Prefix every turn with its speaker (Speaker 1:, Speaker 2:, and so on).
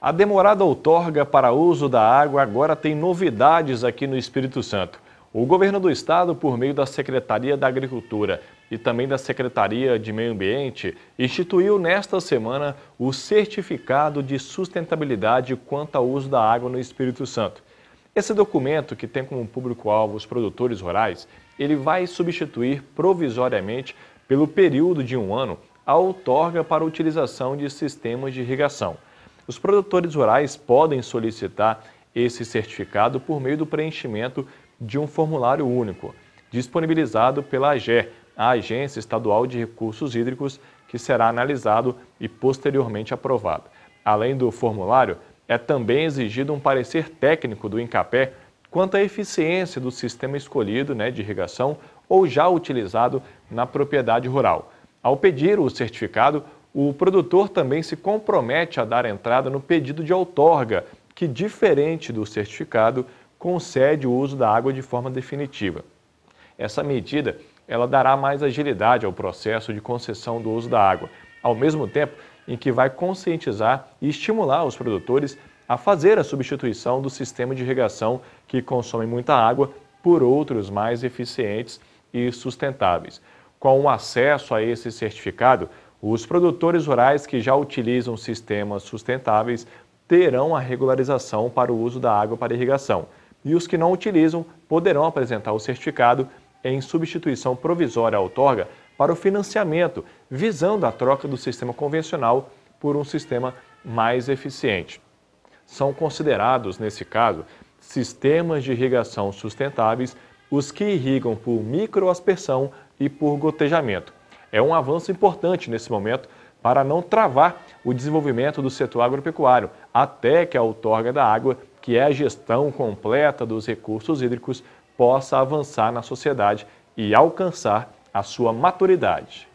Speaker 1: A demorada outorga para uso da água agora tem novidades aqui no Espírito Santo. O governo do estado, por meio da Secretaria da Agricultura e também da Secretaria de Meio Ambiente, instituiu nesta semana o certificado de sustentabilidade quanto ao uso da água no Espírito Santo. Esse documento, que tem como público-alvo os produtores rurais, ele vai substituir provisoriamente, pelo período de um ano, a outorga para utilização de sistemas de irrigação. Os produtores rurais podem solicitar esse certificado por meio do preenchimento de um formulário único, disponibilizado pela AGER, a Agência Estadual de Recursos Hídricos, que será analisado e posteriormente aprovado. Além do formulário, é também exigido um parecer técnico do INCAPé quanto à eficiência do sistema escolhido né, de irrigação ou já utilizado na propriedade rural. Ao pedir o certificado, o produtor também se compromete a dar entrada no pedido de outorga, que, diferente do certificado, concede o uso da água de forma definitiva. Essa medida ela dará mais agilidade ao processo de concessão do uso da água, ao mesmo tempo em que vai conscientizar e estimular os produtores a fazer a substituição do sistema de irrigação que consome muita água por outros mais eficientes e sustentáveis. Com o acesso a esse certificado, os produtores rurais que já utilizam sistemas sustentáveis terão a regularização para o uso da água para irrigação, e os que não utilizam poderão apresentar o certificado em substituição provisória à outorga para o financiamento, visando a troca do sistema convencional por um sistema mais eficiente. São considerados, nesse caso, sistemas de irrigação sustentáveis os que irrigam por microaspersão e por gotejamento é um avanço importante nesse momento para não travar o desenvolvimento do setor agropecuário, até que a outorga da água, que é a gestão completa dos recursos hídricos, possa avançar na sociedade e alcançar a sua maturidade.